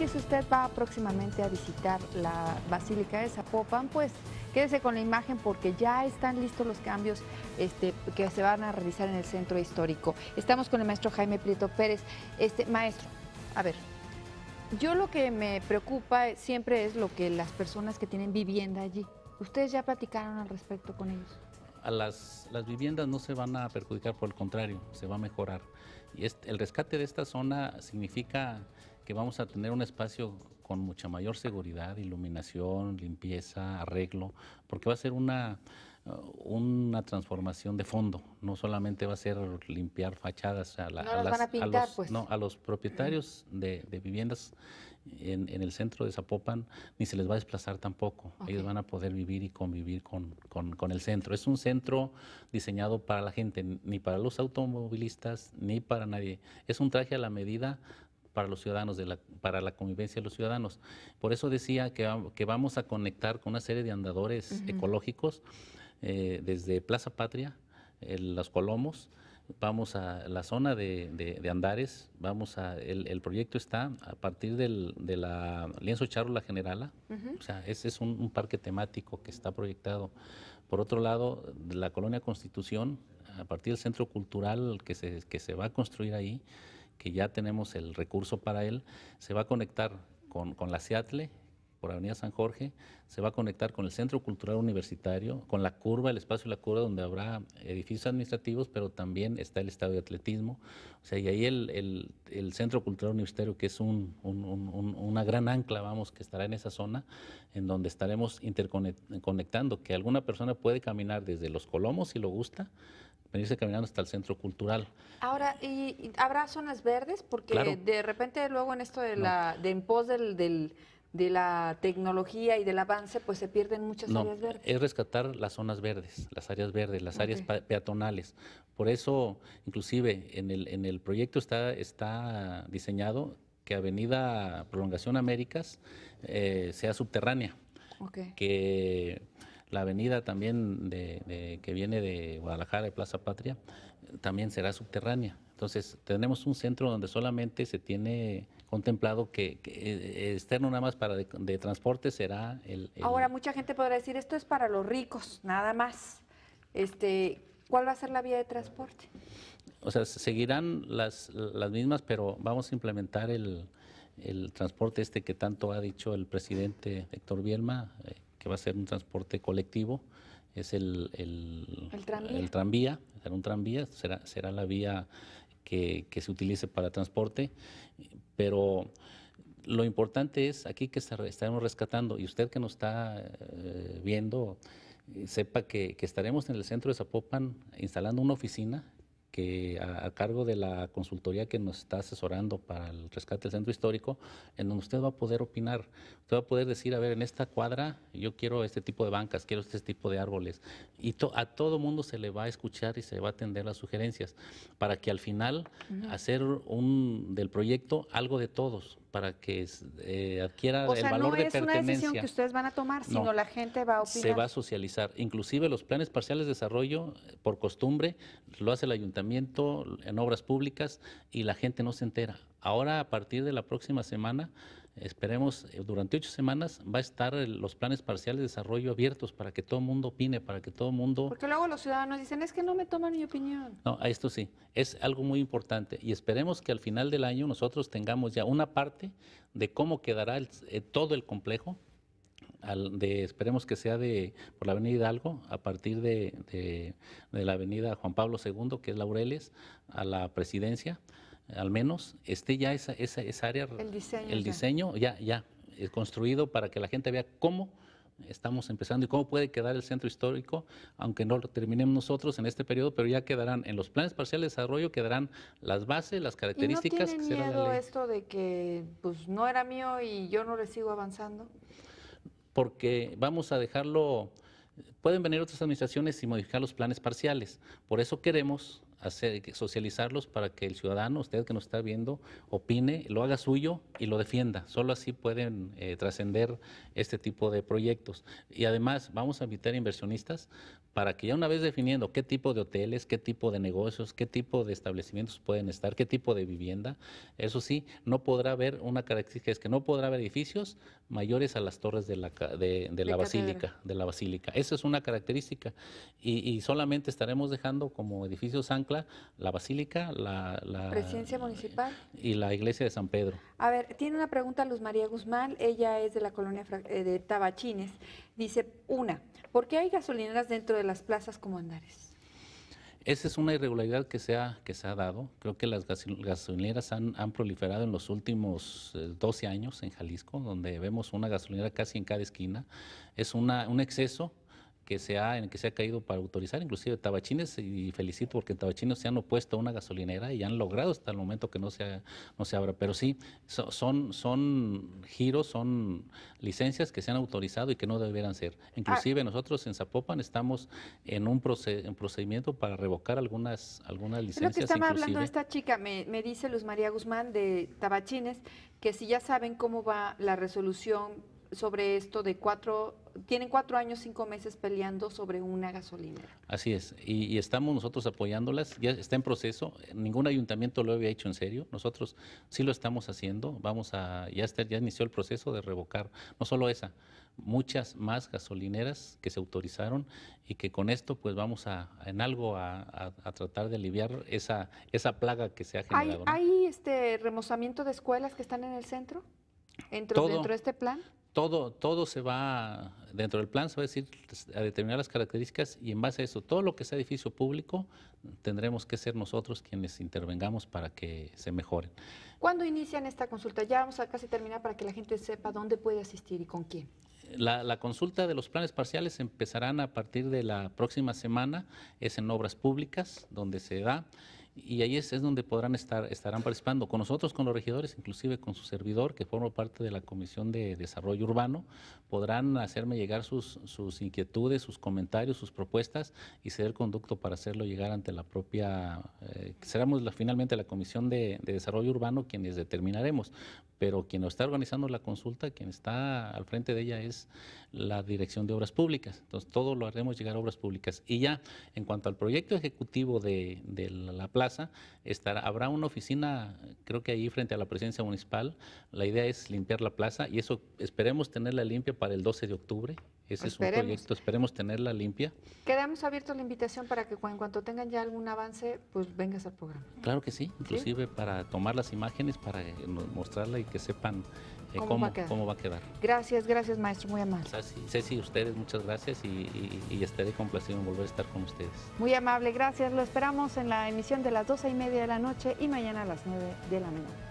que si usted va próximamente a visitar la Basílica de Zapopan, pues quédese con la imagen porque ya están listos los cambios este, que se van a realizar en el centro histórico. Estamos con el maestro Jaime Prieto Pérez. Este, maestro, a ver, yo lo que me preocupa siempre es lo que las personas que tienen vivienda allí. ¿Ustedes ya platicaron al respecto con ellos? A las, viviendas no se van a perjudicar, por el contrario, se va a mejorar. Y este, el rescate de esta zona significa que vamos a tener un espacio con mucha mayor seguridad, iluminación, limpieza, arreglo, porque va a ser una, uh, una transformación de fondo, no solamente va a ser limpiar fachadas a, los, los propietarios de, viviendas en, el centro de Zapopan, ni se les va a desplazar tampoco, ellos van a poder vivir y convivir con, el centro. Es un centro diseñado para la gente, ni para los automovilistas, ni para nadie. Es un traje a la medida para los ciudadanos, de la, para la convivencia de los ciudadanos. Por eso decía que, que vamos a conectar con una serie de andadores ecológicos eh, desde Plaza Patria, eh, Los Colomos, vamos a la zona de, de, Andares, vamos a, el, el, proyecto está a partir del, de la Lienzo Charro La Generala, o sea, ese es un, parque temático que está proyectado. Por otro lado, la Colonia Constitución, a partir del centro cultural que se, que se va a construir ahí, que ya tenemos el recurso para él, se va a conectar con, la Seattle, por Avenida San Jorge, se va a conectar con el Centro Cultural Universitario, con la curva, el espacio de la curva, donde habrá edificios administrativos, pero también está el Estado de atletismo. O sea, y ahí el, Centro Cultural Universitario, que es un, una gran ancla, vamos, que estará en esa zona, en donde estaremos interconectando, que alguna persona puede caminar desde Los Colomos, si lo gusta, venirse caminando hasta el centro cultural. Ahora, ¿y habrá zonas verdes? Porque de repente luego en esto de la, de en pos del, del, de la tecnología y del avance, pues se pierden muchas zonas áreas verdes. Es rescatar las zonas verdes, las áreas verdes, las áreas peatonales. Por eso, inclusive, en el, en el proyecto está, está diseñado que Avenida Prolongación Américas eh, sea subterránea. Okay. Que la avenida también de, que viene de Guadalajara, de Plaza Patria, también será subterránea. Entonces, tenemos un centro donde solamente se tiene contemplado que, eh, eh, externo nada más para de, transporte será el, Ahora, mucha gente podrá decir, esto es para los ricos, nada más. Este, ¿Cuál va a ser la vía de transporte? O sea, seguirán las, las mismas, pero vamos a implementar el, el transporte este que tanto ha dicho el presidente Héctor Bielma, eh, que va a ser un transporte colectivo, es el, el, tranvía. será un tranvía, será, será la vía que, se utilice para transporte, pero lo importante es aquí que estaremos rescatando y usted que nos está eh, viendo, eh, sepa que, que estaremos en el centro de Zapopan instalando una oficina que a, cargo de la consultoría que nos está asesorando para el rescate del centro histórico, en donde usted va a poder opinar, usted va a poder decir, a ver, en esta cuadra yo quiero este tipo de bancas, quiero este tipo de árboles, y a todo mundo se le va a escuchar y se va a atender las sugerencias, para que al final hacer un del proyecto algo de todos, para que eh, adquiera el valor de pertenencia. no es una decisión que ustedes van a tomar, sino la gente va a opinar. Se va a socializar. Inclusive los planes parciales de desarrollo, por costumbre, lo hace el ayuntamiento en obras públicas y la gente no se entera. Ahora, a partir de la próxima semana, Esperemos, eh, durante ocho semanas va a estar los planes parciales de desarrollo abiertos para que todo el mundo opine, para que todo el mundo... Porque luego los ciudadanos dicen, es que no me toman mi opinión. No, a esto sí, es algo muy importante y esperemos que al final del año nosotros tengamos ya una parte de cómo quedará eh, todo el complejo, de, esperemos que sea de por la avenida Hidalgo, a partir de, de, de la avenida Juan Pablo II, que es Laureles, a la presidencia al menos, esté ya esa, esa, esa área, el diseño, el diseño ya, ya, eh, construido para que la gente vea cómo estamos empezando y cómo puede quedar el centro histórico, aunque no lo terminemos nosotros en este periodo, pero ya quedarán en los planes parciales de desarrollo, quedarán las bases, las características. ¿Y no tiene miedo esto de que pues, no era mío y yo no le sigo avanzando? Porque vamos a dejarlo, pueden venir otras administraciones y modificar los planes parciales, por eso queremos socializarlos para que el ciudadano, usted que nos está viendo, opine, lo haga suyo y lo defienda. Solo así pueden eh, trascender este tipo de proyectos. Y además vamos a invitar inversionistas para que ya una vez definiendo qué tipo de hoteles, qué tipo de negocios, qué tipo de establecimientos pueden estar, qué tipo de vivienda, eso sí, no podrá haber una característica, es que no podrá haber edificios mayores a las torres de la, de, la, basílica. De la basílica. Esa es una característica. Y, solamente estaremos dejando como edificios ancla la Basílica, la, Presidencia Municipal y la Iglesia de San Pedro. A ver, tiene una pregunta Luz María Guzmán, ella es de la colonia eh, de Tabachines. Dice, una, ¿por qué hay gasolineras dentro de las plazas como Andares? Esa es una irregularidad que se ha, que se ha dado. Creo que las gasolineras han, proliferado en los últimos 12 eh, años en Jalisco, donde vemos una gasolinera casi en cada esquina. Es una, un exceso que se ha, en que se ha caído para autorizar, inclusive Tabachines, y felicito porque en Tabachines se han opuesto a una gasolinera y han logrado hasta el momento que no se, no se abra. Pero sí, son, son giros, son licencias que se han autorizado y que no deberían ser. Inclusive ah. nosotros en Zapopan estamos en un procedimiento para revocar algunas, algunas licencias. Lo que estaba hablando esta chica, me, me dice Luz María Guzmán de Tabachines, que si ya saben cómo va la resolución sobre esto de cuatro, tienen cuatro años, cinco meses peleando sobre una gasolinera. Así es, y, estamos nosotros apoyándolas, ya está en proceso, ningún ayuntamiento lo había hecho en serio, nosotros sí lo estamos haciendo, vamos a, ya, está, ya inició el proceso de revocar, no solo esa, muchas más gasolineras que se autorizaron y que con esto pues vamos a, en algo a, tratar de aliviar esa, esa plaga que se ha generado. ¿Hay, este remozamiento de escuelas que están en el centro? ¿Dentro de este plan? todo, todo se va, dentro del plan se va a decir, a determinar las características y en base a eso, todo lo que sea edificio público, tendremos que ser nosotros quienes intervengamos para que se mejoren. ¿Cuándo inician esta consulta? Ya vamos a casi terminar para que la gente sepa dónde puede asistir y con quién. La, la, consulta de los planes parciales empezarán a partir de la próxima semana, es en obras públicas donde se da y ahí es, es, donde podrán estar, estarán participando con nosotros, con los regidores, inclusive con su servidor, que forma parte de la Comisión de Desarrollo Urbano, podrán hacerme llegar sus, sus inquietudes, sus comentarios, sus propuestas y ser el conducto para hacerlo llegar ante la propia, eh, seremos finalmente la Comisión de, Desarrollo Urbano quienes determinaremos, pero quien está organizando la consulta, quien está al frente de ella es la Dirección de Obras Públicas, entonces todo lo haremos llegar a Obras Públicas. Y ya, en cuanto al proyecto ejecutivo de, de la plaza, habrá una oficina, creo que ahí frente a la presidencia municipal. La idea es limpiar la plaza y eso esperemos tenerla limpia para el 12 de octubre. Ese es un proyecto, esperemos tenerla limpia. Quedamos abiertos la invitación para que en cuanto tengan ya algún avance, pues vengas al programa. Claro que sí, inclusive para tomar las imágenes, para eh, mostrarla y que sepan eh, ¿Cómo, va a quedar. Gracias, gracias maestro, muy amable. Pues Ceci, ustedes muchas gracias y, y, y, estaré complacido en volver a estar con ustedes. Muy amable, gracias. Lo esperamos en la emisión de las doce y media de la noche y mañana a las nueve de la mañana.